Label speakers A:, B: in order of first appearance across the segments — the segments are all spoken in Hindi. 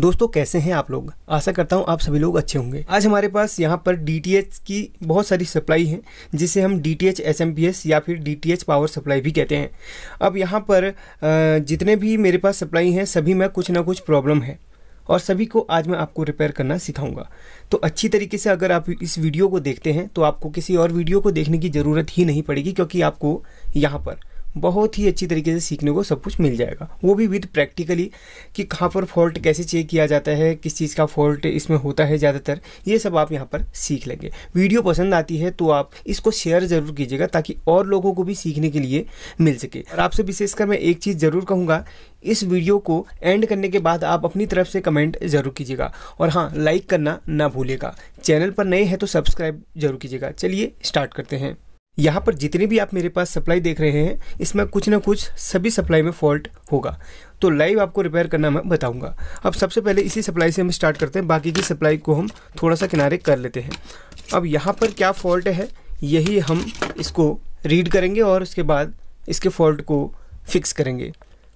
A: दोस्तों कैसे हैं आप लोग आशा करता हूं आप सभी लोग अच्छे होंगे आज हमारे पास यहां पर डी की बहुत सारी सप्लाई है जिसे हम डी टी या फिर डी पावर सप्लाई भी कहते हैं अब यहां पर जितने भी मेरे पास सप्लाई हैं सभी में कुछ ना कुछ प्रॉब्लम है और सभी को आज मैं आपको रिपेयर करना सिखाऊंगा तो अच्छी तरीके से अगर आप इस वीडियो को देखते हैं तो आपको किसी और वीडियो को देखने की ज़रूरत ही नहीं पड़ेगी क्योंकि आपको यहाँ पर बहुत ही अच्छी तरीके से सीखने को सब कुछ मिल जाएगा वो भी विद प्रैक्टिकली कि कहाँ पर फॉल्ट कैसे चेक किया जाता है किस चीज़ का फॉल्ट इसमें होता है ज़्यादातर ये सब आप यहाँ पर सीख लेंगे वीडियो पसंद आती है तो आप इसको शेयर ज़रूर कीजिएगा ताकि और लोगों को भी सीखने के लिए मिल सके और आपसे विशेषकर मैं एक चीज़ ज़रूर कहूँगा इस वीडियो को एंड करने के बाद आप अपनी तरफ से कमेंट जरूर कीजिएगा और हाँ लाइक करना ना भूलेगा चैनल पर नए हैं तो सब्सक्राइब जरूर कीजिएगा चलिए स्टार्ट करते हैं यहाँ पर जितने भी आप मेरे पास सप्लाई देख रहे हैं इसमें कुछ ना कुछ सभी सप्लाई में फॉल्ट होगा तो लाइव आपको रिपेयर करना मैं बताऊंगा अब सबसे पहले इसी सप्लाई से हम स्टार्ट करते हैं बाकी की सप्लाई को हम थोड़ा सा किनारे कर लेते हैं अब यहाँ पर क्या फॉल्ट है यही हम इसको रीड करेंगे और उसके बाद इसके फॉल्ट को फिक्स करेंगे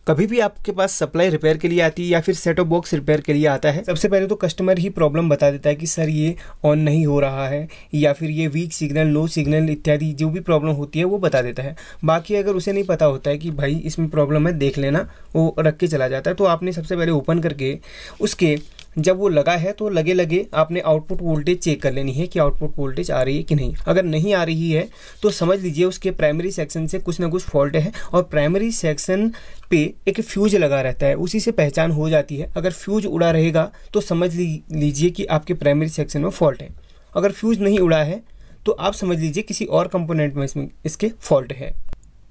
A: कभी भी आपके पास सप्लाई रिपेयर के लिए आती है या फिर सेट ऑफ बॉक्स रिपेयर के लिए आता है सबसे पहले तो कस्टमर ही प्रॉब्लम बता देता है कि सर ये ऑन नहीं हो रहा है या फिर ये वीक सिग्नल लो सिग्नल इत्यादि जो भी प्रॉब्लम होती है वो बता देता है बाकी अगर उसे नहीं पता होता है कि भाई इसमें प्रॉब्लम है देख लेना वो रख के चला जाता है तो आपने सबसे पहले ओपन करके उसके जब वो लगा है तो लगे लगे आपने आउटपुट वोल्टेज चेक कर लेनी है कि आउटपुट वोल्टेज आ रही है कि नहीं अगर नहीं आ रही है तो समझ लीजिए उसके प्राइमरी सेक्शन से कुछ ना कुछ फॉल्ट है और प्राइमरी सेक्शन पे एक फ्यूज लगा रहता है उसी से पहचान हो जाती है अगर फ्यूज उड़ा रहेगा तो समझ लीजिए कि आपके प्राइमरी सेक्शन में फॉल्ट है अगर फ्यूज नहीं उड़ा है तो आप समझ लीजिए किसी और कंपोनेंट में इसमें इसके फॉल्ट है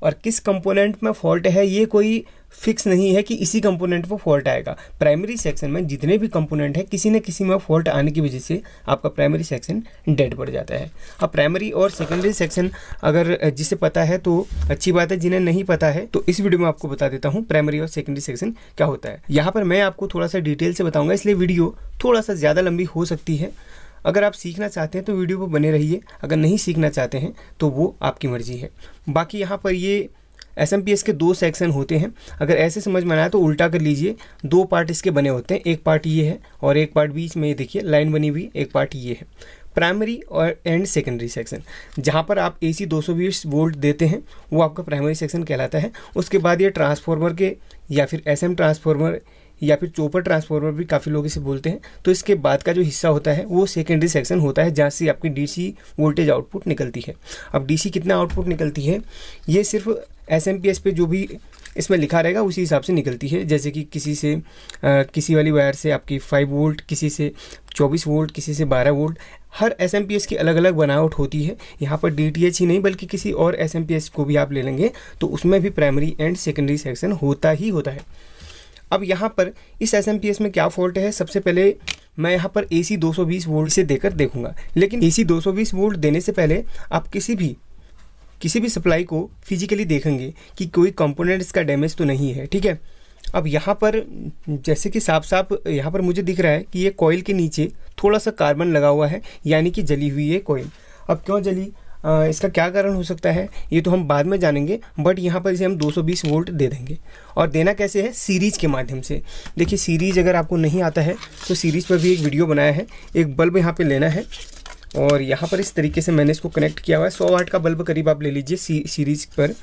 A: और किस कंपोनेंट में फॉल्ट है ये कोई फिक्स नहीं है कि इसी कंपोनेंट पर फॉल्ट आएगा प्राइमरी सेक्शन में जितने भी कंपोनेंट है किसी न किसी में फॉल्ट आने की वजह से आपका प्राइमरी सेक्शन डेड पड़ जाता है अब प्राइमरी और सेकेंडरी सेक्शन अगर जिसे पता है तो अच्छी बात है जिन्हें नहीं पता है तो इस वीडियो में आपको बता देता हूँ प्राइमरी और सेकेंडरी सेक्शन क्या होता है यहाँ पर मैं आपको थोड़ा सा डिटेल से बताऊँगा इसलिए वीडियो थोड़ा सा ज़्यादा लंबी हो सकती है अगर आप सीखना चाहते हैं तो वीडियो पर बने रहिए अगर नहीं सीखना चाहते हैं तो वो आपकी मर्ज़ी है बाकी यहाँ पर ये एस एम पी एस के दो सेक्शन होते हैं अगर ऐसे समझ में आया तो उल्टा कर लीजिए दो पार्ट इसके बने होते हैं एक पार्ट ये है और एक पार्ट बीच में ये देखिए लाइन बनी हुई एक पार्ट ये है प्राइमरी और एंड सेकेंडरी सेक्शन जहाँ पर आप ए सी दो वोल्ट देते हैं वो आपका प्राइमरी सेक्शन कहलाता है उसके बाद ये ट्रांसफार्मर के या फिर एस एम ट्रांसफार्मर या फिर चोपर ट्रांसफॉर्मर भी काफ़ी लोग इसे बोलते हैं तो इसके बाद का जो हिस्सा होता है वो सेकेंडरी सेक्शन होता है जहाँ से आपकी डीसी वोल्टेज आउटपुट निकलती है अब डीसी कितना आउटपुट निकलती है ये सिर्फ एस एम पी एस पे जो भी इसमें लिखा रहेगा उसी हिसाब से निकलती है जैसे कि किसी से आ, किसी वाली वायर से आपकी फाइव वोल्ट किसी से चौबीस वोल्ट किसी से बारह वोल्ट हर एस एम पी एस की अलग अलग बनावट होती है यहाँ पर डी टी एच ही नहीं बल्कि किसी और एस एम पी एस को भी आप ले लेंगे तो उसमें भी प्राइमरी एंड सेकेंडरी सेक्शन होता ही होता है अब यहाँ पर इस एस में क्या फॉल्ट है सबसे पहले मैं यहाँ पर ए सी वोल्ट से देकर देखूंगा लेकिन ए सी वोल्ट देने से पहले आप किसी भी किसी भी सप्लाई को फिजिकली देखेंगे कि कोई कंपोनेंट इसका डैमेज तो नहीं है ठीक है अब यहाँ पर जैसे कि साफ साफ यहाँ पर मुझे दिख रहा है कि ये कॉयल के नीचे थोड़ा सा कार्बन लगा हुआ है यानी कि जली हुई है कॉयल अब क्यों जली इसका क्या कारण हो सकता है ये तो हम बाद में जानेंगे बट यहाँ पर इसे हम 220 वोल्ट दे देंगे और देना कैसे है सीरीज़ के माध्यम से देखिए सीरीज़ अगर आपको नहीं आता है तो सीरीज़ पर भी एक वीडियो बनाया है एक बल्ब यहाँ पर लेना है और यहाँ पर इस तरीके से मैंने इसको कनेक्ट किया हुआ है सौ वाट का बल्ब करीब आप ले लीजिए सी, सीरीज़ पर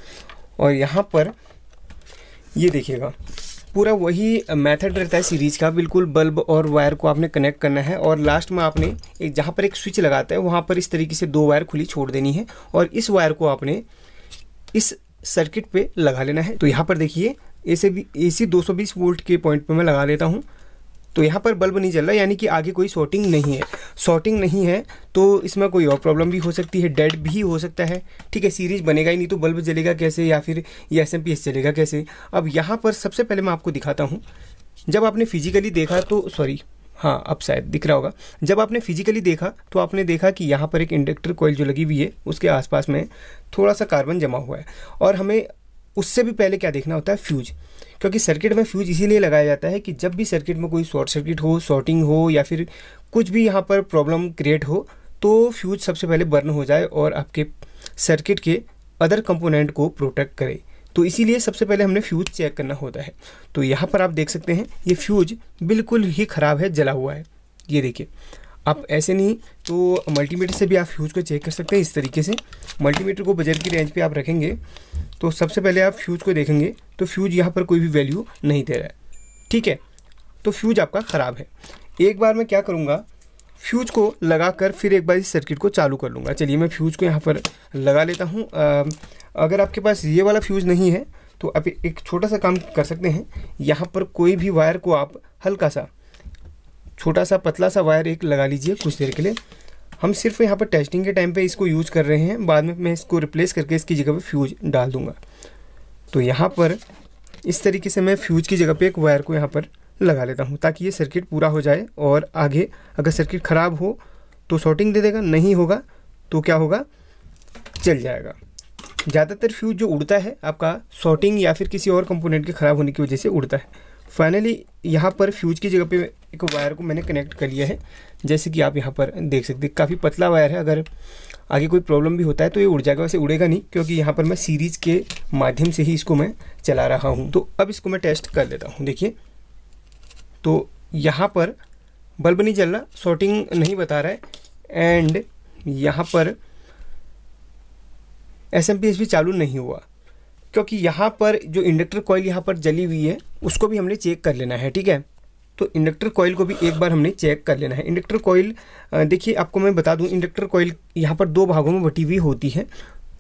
A: और यहाँ पर ये देखिएगा पूरा वही मेथड रहता है सीरीज का बिल्कुल बल्ब और वायर को आपने कनेक्ट करना है और लास्ट में आपने एक जहाँ पर एक स्विच लगाता है वहाँ पर इस तरीके से दो वायर खुली छोड़ देनी है और इस वायर को आपने इस सर्किट पे लगा लेना है तो यहाँ पर देखिए ए भी ए सी वोल्ट के पॉइंट पर मैं लगा लेता हूँ तो यहाँ पर बल्ब नहीं जल रहा यानी कि आगे कोई शॉर्टिंग नहीं है शॉर्टिंग नहीं है तो इसमें कोई और प्रॉब्लम भी हो सकती है डेड भी हो सकता है ठीक है सीरीज बनेगा ही नहीं तो बल्ब जलेगा कैसे या फिर ये एस चलेगा कैसे अब यहाँ पर सबसे पहले मैं आपको दिखाता हूँ जब आपने फिजिकली देखा तो सॉरी हाँ अब शायद दिख रहा होगा जब आपने फिजिकली देखा तो आपने देखा कि यहाँ पर एक इंडक्टर कोयल जो लगी हुई है उसके आसपास में थोड़ा सा कार्बन जमा हुआ है और हमें उससे भी पहले क्या देखना होता है फ्यूज क्योंकि सर्किट में फ्यूज इसीलिए लगाया जाता है कि जब भी सर्किट में कोई शॉर्ट सर्किट हो शॉर्टिंग हो या फिर कुछ भी यहाँ पर प्रॉब्लम क्रिएट हो तो फ्यूज सबसे पहले बर्न हो जाए और आपके सर्किट के अदर कंपोनेंट को प्रोटेक्ट करे तो इसीलिए सबसे पहले हमने फ्यूज चेक करना होता है तो यहाँ पर आप देख सकते हैं ये फ्यूज बिल्कुल ही ख़राब है जला हुआ है ये देखिए आप ऐसे नहीं तो मल्टीमीटर से भी आप फ्यूज़ को चेक कर सकते हैं इस तरीके से मल्टीमीटर को बजट की रेंज पे आप रखेंगे तो सबसे पहले आप फ्यूज़ को देखेंगे तो फ्यूज़ यहाँ पर कोई भी वैल्यू नहीं दे रहा है ठीक है तो फ्यूज़ आपका ख़राब है एक बार मैं क्या करूँगा फ्यूज को लगा कर फिर एक बार इस सर्किट को चालू कर लूँगा चलिए मैं फ्यूज़ को यहाँ पर लगा लेता हूँ अगर आपके पास ये वाला फ्यूज़ नहीं है तो आप एक छोटा सा काम कर सकते हैं यहाँ पर कोई भी वायर को आप हल्का सा छोटा सा पतला सा वायर एक लगा लीजिए कुछ देर के लिए हम सिर्फ यहाँ पर टेस्टिंग के टाइम पे इसको यूज़ कर रहे हैं बाद में मैं इसको रिप्लेस करके इसकी जगह पे फ्यूज डाल दूँगा तो यहाँ पर इस तरीके से मैं फ्यूज की जगह पे एक वायर को यहाँ पर लगा लेता हूँ ताकि ये सर्किट पूरा हो जाए और आगे अगर सर्किट ख़राब हो तो शॉर्टिंग दे देगा नहीं होगा तो क्या होगा चल जाएगा ज़्यादातर फ्यूज जो उड़ता है आपका शॉर्टिंग या फिर किसी और कंपोनेंट के ख़राब होने की वजह से उड़ता है फाइनली यहाँ पर फ्यूज की जगह पे एक वायर को मैंने कनेक्ट कर लिया है जैसे कि आप यहाँ पर देख सकते हैं काफ़ी पतला वायर है अगर आगे कोई प्रॉब्लम भी होता है तो ये उड़ जाएगा वैसे उड़ेगा नहीं क्योंकि यहाँ पर मैं सीरीज के माध्यम से ही इसको मैं चला रहा हूँ तो अब इसको मैं टेस्ट कर लेता हूँ देखिए तो यहाँ पर बल्ब नहीं जल रहा शॉर्टिंग नहीं बता रहा है एंड यहाँ पर एस भी चालू नहीं हुआ क्योंकि यहाँ पर जो इंडक्टर कॉयल यहाँ पर जली हुई है उसको भी हमने चेक कर लेना है ठीक है तो इंडक्टर कॉयल को भी एक बार हमने चेक कर लेना है इंडक्टर कॉयल देखिए आपको मैं बता दूँ इंडक्टर कॉयल यहाँ पर दो भागों में बटी हुई होती है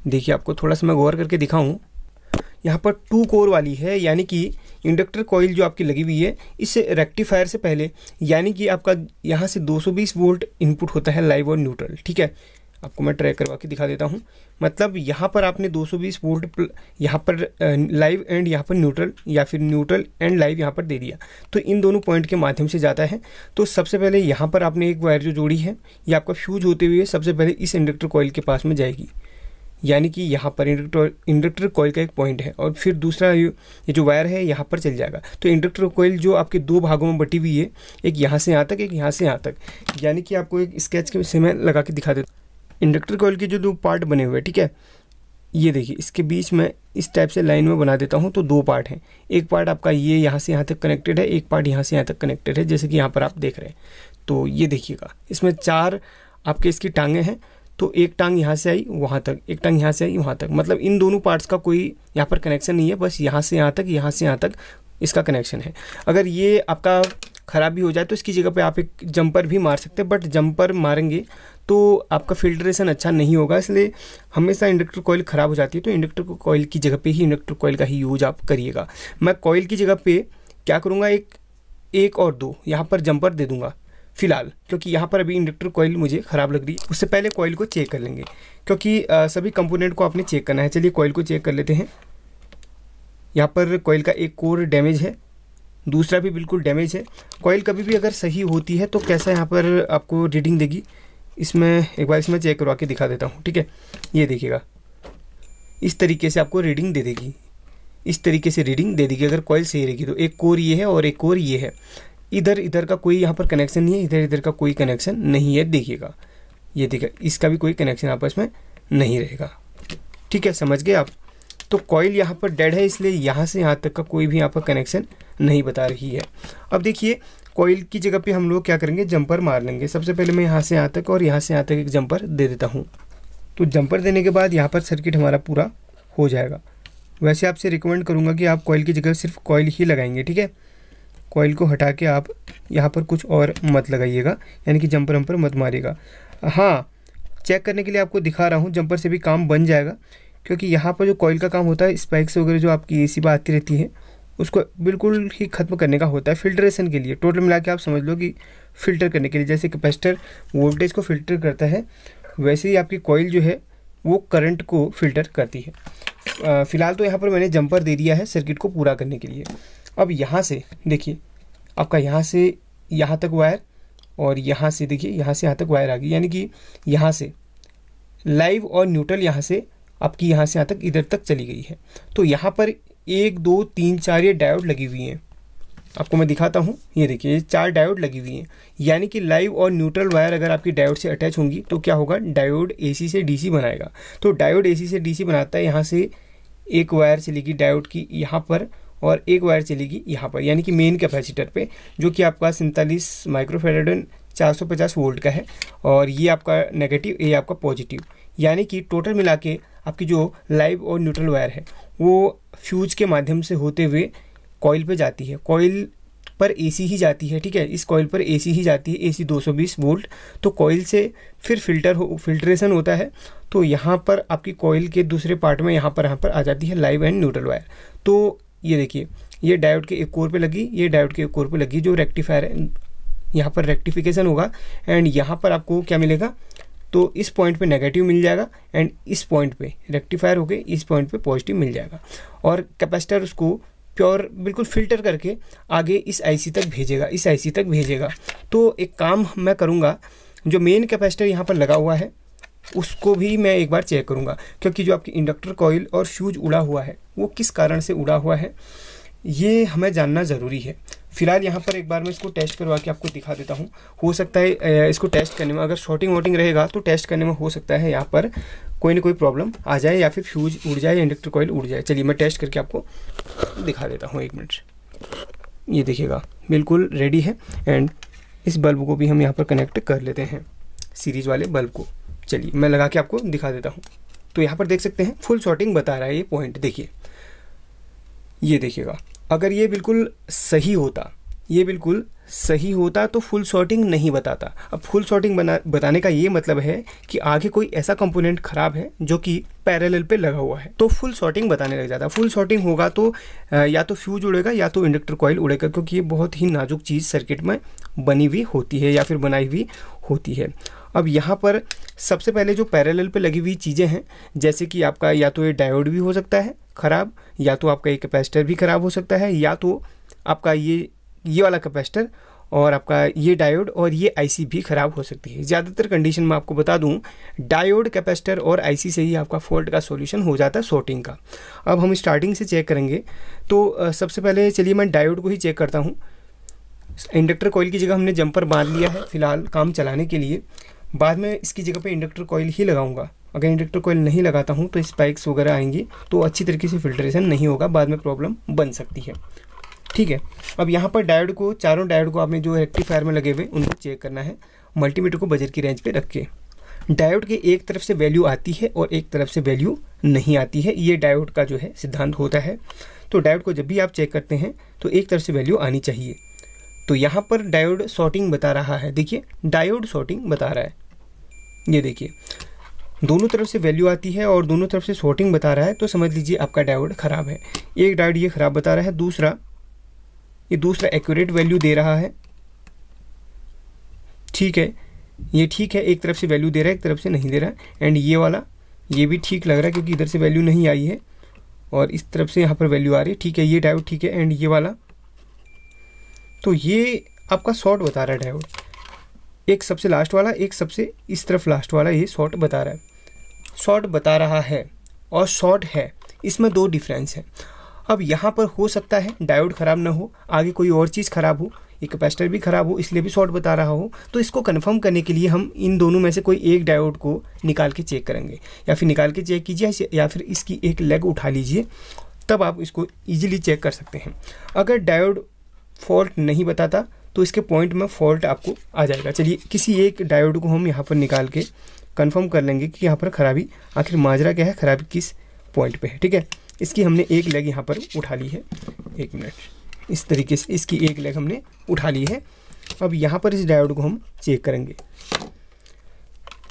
A: देखिए आपको थोड़ा सा मैं गौर करके दिखाऊँ यहाँ पर टू कोर वाली है यानी कि इंडक्टर कॉयल जो आपकी लगी हुई है इस रेक्टिफायर से पहले यानी कि आपका यहाँ से 220 वोल्ट इनपुट होता है लाइव और न्यूट्रल ठीक है आपको मैं ट्रैक करवा के दिखा देता हूँ मतलब यहाँ पर आपने 220 वोल्ट यहाँ पर लाइव एंड यहाँ पर न्यूट्रल या फिर न्यूट्रल एंड लाइव यहाँ पर दे दिया तो इन दोनों पॉइंट के माध्यम से जाता है तो सबसे पहले यहाँ पर आपने एक वायर जो जोड़ी है ये आपका फ्यूज होते हुए सबसे पहले इस इंडक्टर कॉयल के पास में जाएगी यानी कि यहाँ पर इंडक्टर इंडक्टर कॉयल का एक पॉइंट है और फिर दूसरा ये जो वायर है यहाँ पर चल जाएगा तो इंडक्टर कॉयल जो आपके दो भागों में बटी हुई है एक यहाँ से यहाँ तक एक यहाँ से यहाँ तक यानी कि आपको एक स्केच के समय लगा के दिखा देता हूँ इंडक्टर कॉयल के जो दो पार्ट बने हुए हैं ठीक है ये देखिए इसके बीच में इस टाइप से लाइन में बना देता हूँ तो दो पार्ट हैं एक पार्ट आपका ये यहाँ से यहाँ तक कनेक्टेड है एक पार्ट यहाँ से यहाँ तक कनेक्टेड है जैसे कि यहाँ पर आप देख रहे हैं तो ये देखिएगा इसमें चार आपके इसकी टांगे हैं तो एक टांग यहाँ से आई वहाँ तक एक टांग यहाँ से आई वहाँ तक मतलब इन दोनों पार्ट्स का कोई यहाँ पर कनेक्शन नहीं है बस यहाँ से यहाँ तक यहाँ से यहाँ तक इसका कनेक्शन है अगर ये आपका ख़राबी हो जाए तो इसकी जगह पे आप एक जंपर भी मार सकते हैं बट जंपर मारेंगे तो आपका फिल्ट्रेशन अच्छा नहीं होगा इसलिए हमेशा इंडक्टर कोयल ख़राब हो जाती है तो इंडक्टर कोयल की जगह पे ही इंडक्टर कोयल का ही यूज आप करिएगा मैं कोयल की जगह पे क्या करूँगा एक एक और दो यहाँ पर जंपर दे दूँगा फिलहाल क्योंकि यहाँ पर अभी इंडक्टर कोयल मुझे ख़राब लग रही है उससे पहले कोयल को चेक कर लेंगे क्योंकि आ, सभी कंपोनेंट को आपने चेक करना है चलिए कोयल को चेक कर लेते हैं यहाँ पर कोयल का एक कोर डैमेज है दूसरा भी बिल्कुल डैमेज है कॉयल कभी भी अगर सही होती है तो कैसा यहाँ पर आपको रीडिंग देगी इसमें एक बार इसमें चेक करवा के दिखा देता हूँ ठीक है ये देखिएगा इस तरीके से आपको रीडिंग दे देगी इस तरीके से रीडिंग दे देगी अगर कॉयल सही रहेगी तो एक कोर ये है और एक कोर ये है इधर इधर का कोई यहाँ पर कनेक्शन नहीं है इधर इधर का कोई कनेक्शन नहीं है देखिएगा ये देखिए इसका भी कोई कनेक्शन आपस में नहीं रहेगा ठीक है समझ गए आप तो कॉइल यहाँ पर डेड है इसलिए यहाँ से यहाँ तक का कोई भी यहाँ पर कनेक्शन नहीं बता रही है अब देखिए कॉइल की जगह पे हम लोग क्या करेंगे जंपर मार लेंगे सबसे पहले मैं यहाँ से यहाँ तक और यहाँ से यहाँ तक एक जंपर दे देता हूँ तो जंपर देने के बाद यहाँ पर सर्किट हमारा पूरा हो जाएगा वैसे आपसे रिकमेंड करूँगा कि आप कॉइल की जगह सिर्फ कॉयल ही लगाएंगे ठीक है कॉयल को हटा के आप यहाँ पर कुछ और मत लगाइएगा यानी कि जंपर वम्पर मत मारेगा हाँ चेक करने के लिए आपको दिखा रहा हूँ जंपर से भी काम बन जाएगा क्योंकि यहाँ पर जो कॉयल का काम होता है स्पाइक्स वगैरह जो आपकी ए सी आती रहती है उसको बिल्कुल ही ख़त्म करने का होता है फिल्ट्रेशन के लिए टोटल मिला के आप समझ लो कि फ़िल्टर करने के लिए जैसे कैपेसिटर वोल्टेज को फिल्टर करता है वैसे ही आपकी कॉइल जो है वो करंट को फिल्टर करती है फ़िलहाल तो यहाँ पर मैंने जंपर दे दिया है सर्किट को पूरा करने के लिए अब यहाँ से देखिए आपका यहाँ से यहाँ तक वायर और यहाँ से देखिए यहाँ से यहाँ तक वायर आ गई यानी कि यहाँ से लाइव और न्यूट्रल यहाँ से आपकी यहाँ से यहाँ तक इधर तक चली गई है तो यहाँ पर एक दो तीन चार ये डायोड लगी हुई हैं आपको मैं दिखाता हूँ ये देखिए चार डायोड लगी हुई हैं यानी कि लाइव और न्यूट्रल वायर अगर आपकी डायोड से अटैच होंगी तो क्या होगा डायोड एसी से डीसी बनाएगा तो डायोड एसी से डीसी बनाता है यहाँ से एक वायर चलेगी डायोड की यहाँ पर और एक वायर चलेगी यहाँ पर यानी कि मेन कैपेसिटर पर जो कि आपका सैंतालीस माइक्रोफेडन चार वोल्ट का है और ये आपका नेगेटिव ये आपका पॉजिटिव यानी कि टोटल मिला के आपकी जो लाइव और न्यूट्रल वायर है वो फ्यूज के माध्यम से होते हुए कॉयल पे जाती है कॉयल पर एसी ही जाती है ठीक है इस कॉयल पर एसी ही जाती है एसी 220 वोल्ट तो कॉयल से फिर फिल्टर हो फिल्ट्रेशन होता है तो यहाँ पर आपकी कॉयल के दूसरे पार्ट में यहाँ पर यहाँ पर आ जाती है लाइव एंड न्यूट्रल वायर तो ये देखिए ये डायोड के एक कोर पे लगी ये डायोड के एक कोर पे लगी जो रेक्टिफायर है यहाँ पर रेक्टिफिकेशन होगा एंड यहाँ पर आपको क्या मिलेगा तो इस पॉइंट पे नेगेटिव मिल जाएगा एंड इस पॉइंट पे रेक्टिफायर होके इस पॉइंट पे पॉजिटिव मिल जाएगा और कैपेसिटर उसको प्योर बिल्कुल फिल्टर करके आगे इस आईसी तक भेजेगा इस आईसी तक भेजेगा तो एक काम मैं करूँगा जो मेन कैपेसिटर यहाँ पर लगा हुआ है उसको भी मैं एक बार चेक करूँगा क्योंकि जो आपकी इंडक्टर कॉयल और शूज उड़ा हुआ है वो किस कारण से उड़ा हुआ है ये हमें जानना ज़रूरी है फिलहाल यहाँ पर एक बार मैं इसको टेस्ट करवा के आपको दिखा देता हूँ हो सकता है इसको टेस्ट करने में अगर शॉर्टिंग वोटिंग रहेगा तो टेस्ट करने में हो सकता है यहाँ पर कोई ना कोई प्रॉब्लम आ जाए या फिर फ्यूज उड़ जाए या इंडक्टर कॉयल उड़ जाए चलिए मैं टेस्ट करके आपको दिखा देता हूँ एक मिनट ये देखिएगा बिल्कुल रेडी है एंड इस बल्ब को भी हम यहाँ पर कनेक्ट कर लेते हैं सीरीज वाले बल्ब को चलिए मैं लगा के आपको दिखा देता हूँ तो यहाँ पर देख सकते हैं फुल शॉर्टिंग बता रहा है ये पॉइंट देखिए ये देखिएगा अगर ये बिल्कुल सही होता ये बिल्कुल सही होता तो फुल सॉर्टिंग नहीं बताता अब फुल सॉर्टिंग बना बताने का ये मतलब है कि आगे कोई ऐसा कंपोनेंट खराब है जो कि पैरेलल पे लगा हुआ है तो फुल सॉर्टिंग बताने लग जाता फुल सॉर्टिंग होगा तो या तो फ्यूज उड़ेगा या तो इंडक्टर कॉयल उड़ेगा क्योंकि ये बहुत ही नाजुक चीज़ सर्किट में बनी हुई होती है या फिर बनाई हुई होती है अब यहाँ पर सबसे पहले जो पैरेलल पे लगी हुई चीज़ें हैं जैसे कि आपका या तो ये डायोड भी हो सकता है ख़राब या तो आपका ये कैपेसिटर भी ख़राब हो सकता है या तो आपका ये ये वाला कैपेसिटर और आपका ये डायोड और ये आईसी भी ख़राब हो सकती है ज़्यादातर कंडीशन में आपको बता दूं डायोड कैपेसिटर और आईसी से ही आपका फॉल्ट का सॉल्यूशन हो जाता है शॉर्टिंग का अब हम स्टार्टिंग से चेक करेंगे तो सबसे पहले चलिए मैं डायोड को ही चेक करता हूँ इंडक्टर कोयल की जगह हमने जंपर बांध लिया है फिलहाल काम चलाने के लिए बाद में इसकी जगह पर इंडक्टर कोयल ही लगाऊँगा अगर इंडक्टर कोयल नहीं लगाता हूँ तो स्पाइक्स वगैरह आएंगी तो अच्छी तरीके से फिल्ट्रेशन नहीं होगा बाद में प्रॉब्लम बन सकती है ठीक है अब यहाँ पर डायोड को चारों डायोड को आपने जो रेक्टिफायर में लगे हुए उनको चेक करना है मल्टीमीटर को बजट की रेंज पे रख के डायोड के एक तरफ से वैल्यू आती है और एक तरफ से वैल्यू नहीं आती है ये डायोड का जो है सिद्धांत होता है तो डायोड को जब भी आप चेक करते हैं तो एक तरफ से वैल्यू आनी चाहिए तो यहाँ पर डायोड शॉर्टिंग बता रहा है देखिए डायोड शॉर्टिंग बता रहा है ये देखिए दोनों तरफ से वैल्यू आती है और दोनों तरफ से शॉर्टिंग बता रहा है तो समझ लीजिए आपका डायोड ख़राब है एक डायोड ये ख़राब बता रहा है दूसरा ये दूसरा एक्यूरेट वैल्यू दे रहा है ठीक है ये ठीक है एक तरफ से वैल्यू दे रहा है एक तरफ से नहीं दे रहा है एंड ये वाला ये भी ठीक लग रहा है क्योंकि इधर से वैल्यू नहीं आई है और इस तरफ से यहाँ पर वैल्यू आ रही है ठीक है ये डायोड ठीक है एंड ये वाला तो ये आपका शॉर्ट बता रहा है डायोड एक सबसे लास्ट वाला एक सबसे इस तरफ लास्ट वाला ये शॉर्ट बता रहा है शॉर्ट बता रहा है और शॉर्ट है इसमें दो डिफरेंस है अब यहाँ पर हो सकता है डायोड ख़राब ना हो आगे कोई और चीज़ ख़राब हो ये कैपेसिटर भी ख़राब हो इसलिए भी शॉर्ट बता रहा हो तो इसको कन्फर्म करने के लिए हम इन दोनों में से कोई एक डायोड को निकाल के चेक करेंगे या फिर निकाल के चेक कीजिए या फिर इसकी एक लेग उठा लीजिए तब आप इसको ईजिली चेक कर सकते हैं अगर डायोड फॉल्ट नहीं बताता तो इसके पॉइंट में फॉल्ट आपको आ जाएगा चलिए किसी एक डायोड को हम यहाँ पर निकाल के कंफर्म कर लेंगे कि यहाँ पर खराबी आखिर माजरा क्या है खराबी किस पॉइंट पे है ठीक है इसकी हमने एक लेग यहाँ पर उठा ली है एक मिनट इस तरीके से इसकी एक लेग हमने उठा ली है अब यहाँ पर इस डायोड को हम चेक करेंगे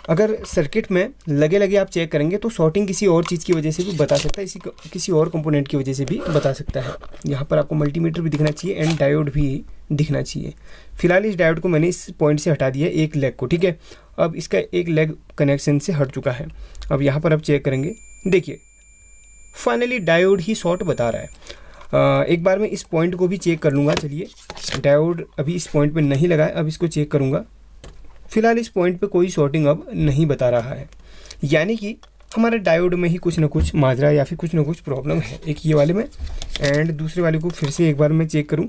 A: अगर सर्किट में लगे लगे आप चेक करेंगे तो शॉर्टिंग किसी और चीज़ की वजह से भी बता सकता है इसी किसी और कंपोनेंट की वजह से भी बता सकता है यहाँ पर आपको मल्टीमीटर भी दिखना चाहिए एंड डायोड भी दिखना चाहिए फिलहाल इस डायोड को मैंने इस पॉइंट से हटा दिया एक लेग को ठीक है अब इसका एक लेग कनेक्शन से हट चुका है अब यहाँ पर आप चेक करेंगे देखिए फाइनली डायोड ही शॉर्ट बता रहा है आ, एक बार मैं इस पॉइंट को भी चेक कर लूँगा चलिए डायोड अभी इस पॉइंट पर नहीं लगा है अब इसको चेक करूँगा फिलहाल इस पॉइंट पे कोई शॉर्टिंग अब नहीं बता रहा है यानी कि हमारे डायोड में ही कुछ ना कुछ माजरा या फिर कुछ ना कुछ प्रॉब्लम है एक ये वाले में एंड दूसरे वाले को फिर से एक बार मैं चेक करूँ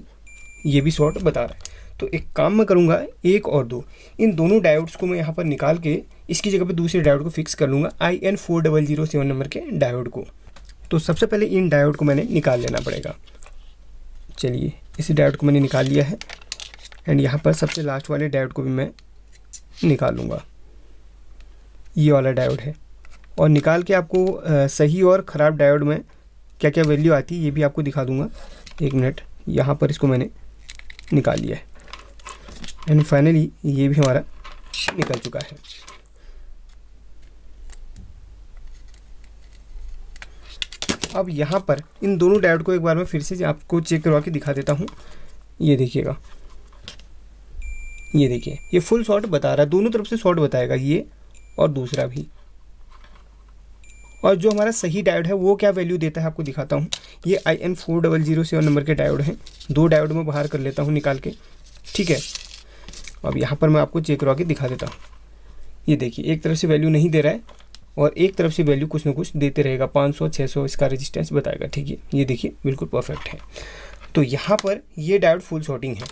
A: ये भी शॉर्ट बता रहा है तो एक काम मैं करूँगा एक और दो इन दोनों डायोड्स को मैं यहाँ पर निकाल के इसकी जगह पर दूसरे डायोड को फिक्स कर लूँगा I N four double zero seven number के डायोड को तो सबसे पहले इन डायोड को मैंने निकाल लेना पड़ेगा चलिए इसी डायोड को मैंने निकाल लिया है एंड यहाँ पर सबसे लास्ट वाले डायोड को भी मैं निकालूंगा ये वाला डायोड है और निकाल के आपको सही और ख़राब डायोड में क्या क्या वैल्यू आती है ये भी आपको दिखा दूंगा एक मिनट यहाँ पर इसको मैंने निकाल लिया है एंड फाइनली ये भी हमारा निकल चुका है अब यहाँ पर इन दोनों डायोड को एक बार मैं फिर से आपको चेक करवा के दिखा देता हूँ ये देखिएगा ये देखिए ये फुल शॉट बता रहा है दोनों तरफ से शॉट बताएगा ये और दूसरा भी और जो हमारा सही डायोड है वो क्या वैल्यू देता है आपको दिखाता हूँ ये I N four double zero seven number के डायोड हैं दो डायोड में बाहर कर लेता हूँ निकाल के ठीक है अब यहाँ पर मैं आपको चेक करवा के दिखा देता हूँ ये देखिए एक तरफ से वैल्यू नहीं दे रहा है और एक तरफ से वैल्यू कुछ ना कुछ देते रहेगा पाँच सौ इसका रजिस्टेंस बताएगा ठीक है ये देखिए बिल्कुल परफेक्ट है तो यहाँ पर ये डायोड फुल शॉटिंग है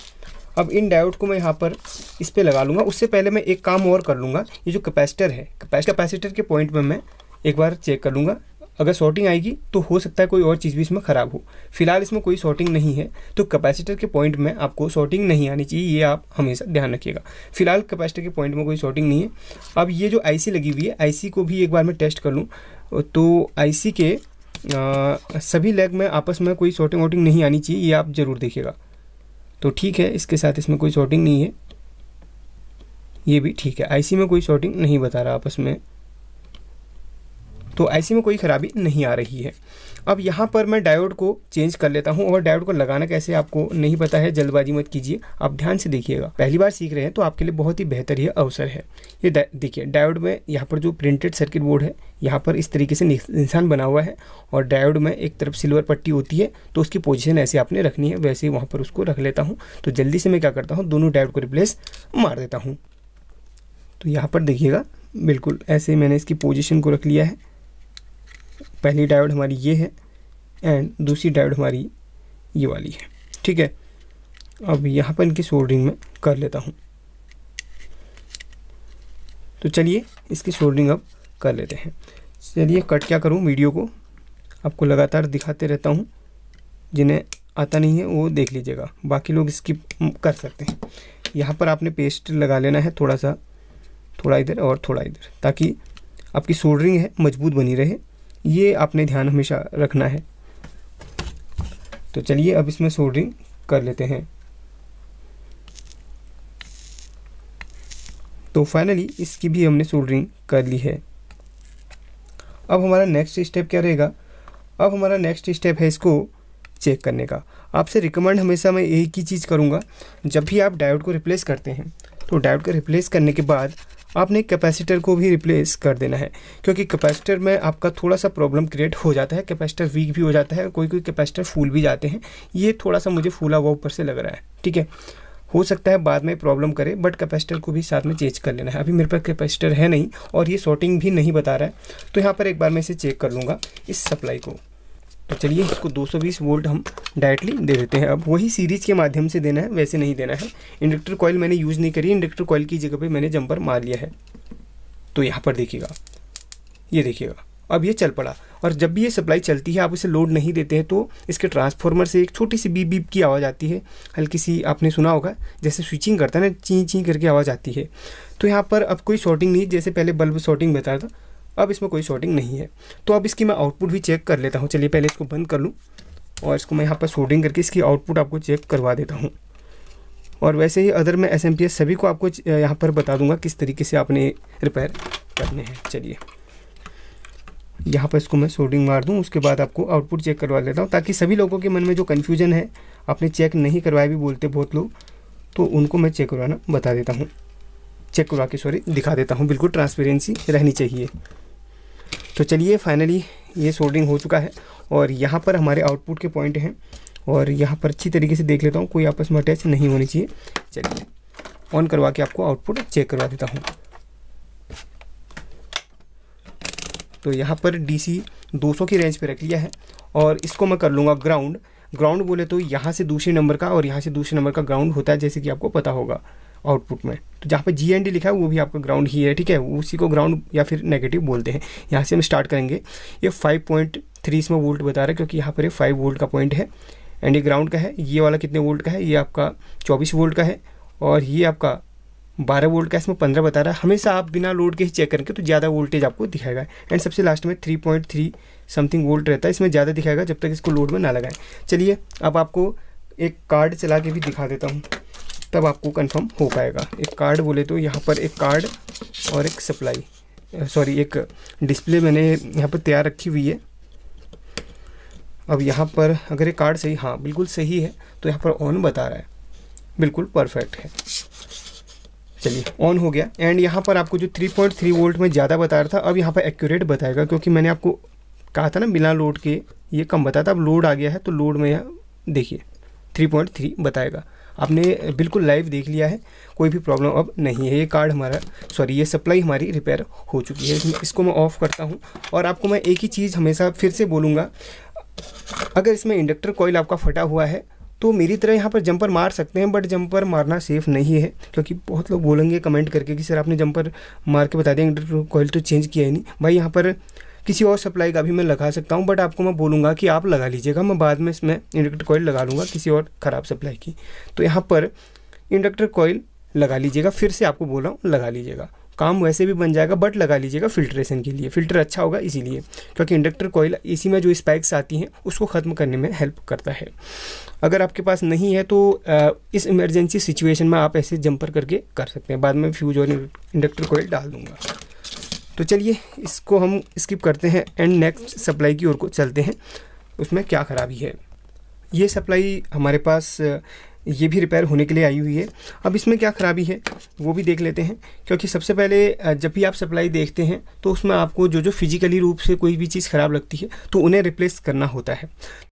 A: अब इन डायोड को मैं यहाँ पर इस पर लगा लूँगा उससे पहले मैं एक काम और कर लूँगा ये जो कैपेसिटर है कैपेसिटर के पॉइंट में मैं एक बार चेक कर लूँगा अगर शॉर्टिंग आएगी तो हो सकता है कोई और चीज़ भी इसमें ख़राब हो फिलहाल इसमें कोई शॉर्टिंग नहीं है तो कैपेसिटर के पॉइंट में आपको शॉर्टिंग नहीं आनी चाहिए ये आप हमेशा ध्यान रखिएगा फिलहाल कैपेसिटर के पॉइंट में कोई शॉर्टिंग नहीं है अब ये जो आईसी लगी हुई है आईसी को भी एक बार मैं टेस्ट कर लूँ तो आई के आ, सभी लेग में आपस में कोई शॉर्टिंग वॉटिंग नहीं आनी चाहिए ये आप ज़रूर देखिएगा तो ठीक है इसके साथ इसमें कोई शॉर्टिंग नहीं है ये भी ठीक है आईसी में कोई शॉर्टिंग नहीं बता रहा आपस में तो ऐसे में कोई ख़राबी नहीं आ रही है अब यहाँ पर मैं डायोड को चेंज कर लेता हूँ और डायोड को लगाना कैसे आपको नहीं पता है जल्दबाजी मत कीजिए आप ध्यान से देखिएगा पहली बार सीख रहे हैं तो आपके लिए बहुत ही बेहतर यह अवसर है ये देखिए डायोड में यहाँ पर जो प्रिंटेड सर्किट बोर्ड है यहाँ पर इस तरीके से निशान बना हुआ है और डायोड में एक तरफ सिल्वर पट्टी होती है तो उसकी पोजिशन ऐसे आपने रखनी है वैसे ही वहाँ पर उसको रख लेता हूँ तो जल्दी से मैं क्या करता हूँ दोनों डायोड को रिप्लेस मार देता हूँ तो यहाँ पर देखिएगा बिल्कुल ऐसे मैंने इसकी पोजिशन को रख लिया है पहली डायोड हमारी ये है एंड दूसरी डायोड हमारी ये वाली है ठीक है अब यहाँ पर इनकी सोल्डरिंग में कर लेता हूँ तो चलिए इसकी सोल्डरिंग अब कर लेते हैं चलिए कट क्या करूँ वीडियो को आपको लगातार दिखाते रहता हूँ जिन्हें आता नहीं है वो देख लीजिएगा बाकी लोग स्किप कर सकते हैं यहाँ पर आपने पेस्ट लगा लेना है थोड़ा सा थोड़ा इधर और थोड़ा इधर ताकि आपकी सोल्डरिंग है मजबूत बनी रहे ये आपने ध्यान हमेशा रखना है तो चलिए अब इसमें सोल्डरिंग कर लेते हैं तो फाइनली इसकी भी हमने सोल्डरिंग कर ली है अब हमारा नेक्स्ट स्टेप क्या रहेगा अब हमारा नेक्स्ट स्टेप है इसको चेक करने का आपसे रिकमेंड हमेशा मैं एक ही चीज़ करूँगा जब भी आप डायोड को रिप्लेस करते हैं तो डायोड को रिप्लेस करने के बाद आपने कैपेसिटर को भी रिप्लेस कर देना है क्योंकि कैपेसिटर में आपका थोड़ा सा प्रॉब्लम क्रिएट हो जाता है कैपेसिटर वीक भी हो जाता है कोई कोई कैपेसिटर फूल भी जाते हैं ये थोड़ा सा मुझे फूला हुआ ऊपर से लग रहा है ठीक है हो सकता है बाद में प्रॉब्लम करे बट कैपेसिटर को भी साथ में चेंज कर लेना है अभी मेरे पास कैपेसिटर है नहीं और ये शॉर्टिंग भी नहीं बता रहा है तो यहाँ पर एक बार मैं इसे चेक कर लूँगा इस सप्लाई को तो चलिए इसको 220 वोल्ट हम डायरेक्टली दे देते हैं अब वही सीरीज़ के माध्यम से देना है वैसे नहीं देना है इंडक्टर कॉयल मैंने यूज़ नहीं करी इंडक्टर कॉयल की जगह पे मैंने जंपर मार लिया है तो यहाँ पर देखिएगा ये देखिएगा अब ये चल पड़ा और जब भी ये सप्लाई चलती है आप उसे लोड नहीं देते हैं तो इसके ट्रांसफार्मर से एक छोटी सी बीप बीप की आवाज़ आती है हल्की सी आपने सुना होगा जैसे स्विचिंग करता है ना ची ची करके आवाज़ आती है तो यहाँ पर अब कोई शॉर्टिंग नहीं जैसे पहले बल्ब शॉर्टिंग बताया था अब इसमें कोई शॉर्टिंग नहीं है तो अब इसकी मैं आउटपुट भी चेक कर लेता हूँ चलिए पहले इसको बंद कर लूँ और इसको मैं यहाँ पर शॉर्टिंग करके इसकी आउटपुट आपको चेक करवा देता हूँ और वैसे ही अदर मैं एस सभी को आपको यहाँ पर बता दूंगा किस तरीके से आपने रिपेयर करने हैं चलिए यहाँ पर इसको मैं सोडिंग मार दूँ उसके बाद आपको आउटपुट चेक करवा देता हूँ ताकि सभी लोगों के मन में जो कन्फ्यूजन है आपने चेक नहीं करवाया भी बोलते बहुत लोग तो उनको मैं चेक करवाना बता देता हूँ चेक करवा के सॉरी दिखा देता हूँ बिल्कुल ट्रांसपेरेंसी रहनी चाहिए तो चलिए फाइनली ये सोल्डरिंग हो चुका है और यहाँ पर हमारे आउटपुट के पॉइंट हैं और यहाँ पर अच्छी तरीके से देख लेता हूँ कोई आपस में अटैच नहीं होनी चाहिए चलिए ऑन करवा के आपको आउटपुट चेक करवा देता हूँ तो यहाँ पर डीसी 200 की रेंज पे रख लिया है और इसको मैं कर लूँगा ग्राउंड ग्राउंड बोले तो यहाँ से दूसरे नंबर का और यहाँ से दूसरे नंबर का ग्राउंड होता है जैसे कि आपको पता होगा आउटपुट में तो जहाँ पे जी एन डी लिखा है वो भी आपका ग्राउंड ही है ठीक है उसी को ग्राउंड या फिर नेगेटिव बोलते हैं यहाँ से हम स्टार्ट करेंगे ये फाइव पॉइंट थ्री इसमें वोल्ट बता रहा है क्योंकि यहाँ पर फाइव वोल्ट का पॉइंट है एंड ये ग्राउंड का है ये वाला कितने वोल्ट का है ये आपका चौबीस वोल्ट का है और ये आपका बारह वोल्ट का इसमें पंद्रह बता रहा है हमेशा आप बिना लोड के ही चेक करेंगे तो ज़्यादा वोल्टेज आपको दिखाएगा एंड सबसे लास्ट में three point three something volt रहता है इसमें ज़्यादा दिखाएगा जब तक इसको लोड में ना लगाएं चलिए अब आपको एक कार्ड चला के भी दिखा देता हूँ तब आपको कंफर्म हो पाएगा एक कार्ड बोले तो यहाँ पर एक कार्ड और एक सप्लाई सॉरी एक डिस्प्ले मैंने यहाँ पर तैयार रखी हुई है अब यहाँ पर अगर ये कार्ड सही हाँ बिल्कुल सही है तो यहाँ पर ऑन बता रहा है बिल्कुल परफेक्ट है चलिए ऑन हो गया एंड यहाँ पर आपको जो 3.3 वोल्ट में ज़्यादा बता रहा था अब यहाँ पर एक्यूरेट बताएगा क्योंकि मैंने आपको कहा था ना बिना लोड के ये कम बताया था अब लोड आ गया है तो लोड में यह देखिए 3.3 बताएगा आपने बिल्कुल लाइव देख लिया है कोई भी प्रॉब्लम अब नहीं है ये कार्ड हमारा सॉरी ये सप्लाई हमारी रिपेयर हो चुकी है इसको मैं ऑफ़ करता हूँ और आपको मैं एक ही चीज़ हमेशा फिर से बोलूँगा अगर इसमें इंडक्टर कॉयल आपका फटा हुआ है तो मेरी तरह यहाँ पर जंपर मार सकते हैं बट जंपर मारना सेफ नहीं है क्योंकि बहुत लोग बोलेंगे कमेंट करके कि सर आपने जंपर मार के बता दिया इंडक्टर कॉयल तो चेंज किया ही नहीं भाई यहाँ पर किसी और सप्लाई का भी मैं लगा सकता हूँ बट आपको मैं बोलूँगा कि आप लगा लीजिएगा मैं बाद में इसमें इंडक्टर कोयल लगा लूँगा किसी और ख़राब सप्लाई की तो यहाँ पर इंडक्टर कोयल लगा लीजिएगा फिर से आपको बोल रहा हूँ लगा लीजिएगा काम वैसे भी बन जाएगा बट लगा लीजिएगा फिल्ट्रेशन के लिए फिल्टर अच्छा होगा इसीलिए क्योंकि इंडक्टर कोयल इसी में जो स्पाइक्स आती हैं उसको ख़त्म करने में हेल्प करता है अगर आपके पास नहीं है तो इस इमरजेंसी सिचुएशन में आप ऐसे जंपर करके कर सकते हैं बाद में फ्यूज और इंडक्टर कोयल डाल दूँगा तो चलिए इसको हम स्किप करते हैं एंड नेक्स्ट सप्लाई की ओर को चलते हैं उसमें क्या ख़राबी है ये सप्लाई हमारे पास ये भी रिपेयर होने के लिए आई हुई है अब इसमें क्या ख़राबी है वो भी देख लेते हैं क्योंकि सबसे पहले जब भी आप सप्लाई देखते हैं तो उसमें आपको जो जो फिजिकली रूप से कोई भी चीज़ ख़राब लगती है तो उन्हें रिप्लेस करना होता है